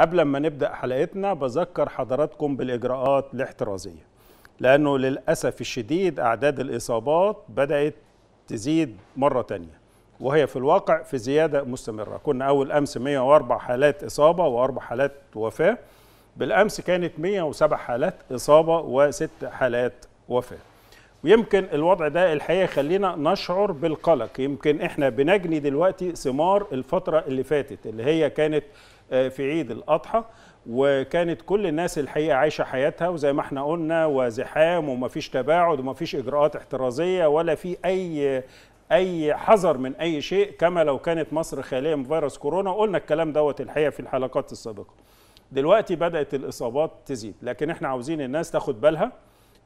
قبل ما نبدأ حلقتنا بذكر حضراتكم بالإجراءات الاحترازية لأنه للأسف الشديد أعداد الإصابات بدأت تزيد مرة تانية وهي في الواقع في زيادة مستمرة كنا أول أمس 104 حالات إصابة وأربع حالات وفاة بالأمس كانت 107 حالات إصابة وست حالات وفاة ويمكن الوضع ده الحقيقه يخلينا نشعر بالقلق يمكن احنا بنجني دلوقتي ثمار الفتره اللي فاتت اللي هي كانت آه، في عيد الاضحى وكانت كل الناس الحقيقه عايشه حياتها وزي ما احنا قلنا وزحام ومفيش تباعد ومفيش اجراءات احترازيه ولا في اي اي حذر من اي شيء كما لو كانت مصر خاليه من فيروس كورونا وقلنا الكلام دوت الحقيقه في الحلقات السابقه دلوقتي بدات الاصابات تزيد لكن احنا عاوزين الناس تاخد بالها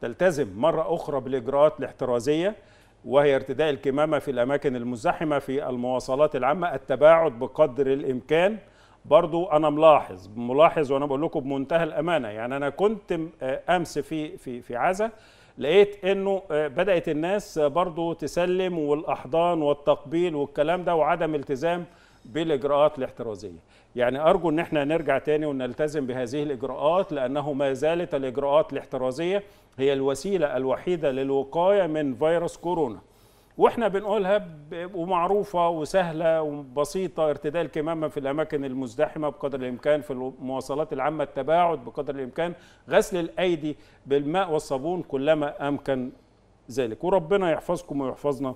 تلتزم مرة أخرى بالإجراءات الاحترازية وهي ارتداء الكمامة في الأماكن المزدحمة في المواصلات العامة التباعد بقدر الإمكان برضو أنا ملاحظ ملاحظ وأنا بقول لكم بمنتهى الأمانة يعني أنا كنت آه، أمس في في في عزة لقيت انه آه، بدات الناس برضو تسلم والاحضان والتقبيل والكلام ده وعدم التزام بالاجراءات الاحترازيه يعني ارجو ان احنا نرجع تاني ونلتزم بهذه الاجراءات لانه ما زالت الاجراءات الاحترازيه هي الوسيله الوحيده للوقايه من فيروس كورونا واحنا بنقولها ومعروفه وسهله وبسيطه ارتداء الكمامه في الاماكن المزدحمه بقدر الامكان في المواصلات العامه التباعد بقدر الامكان غسل الايدي بالماء والصابون كلما امكن ذلك وربنا يحفظكم ويحفظنا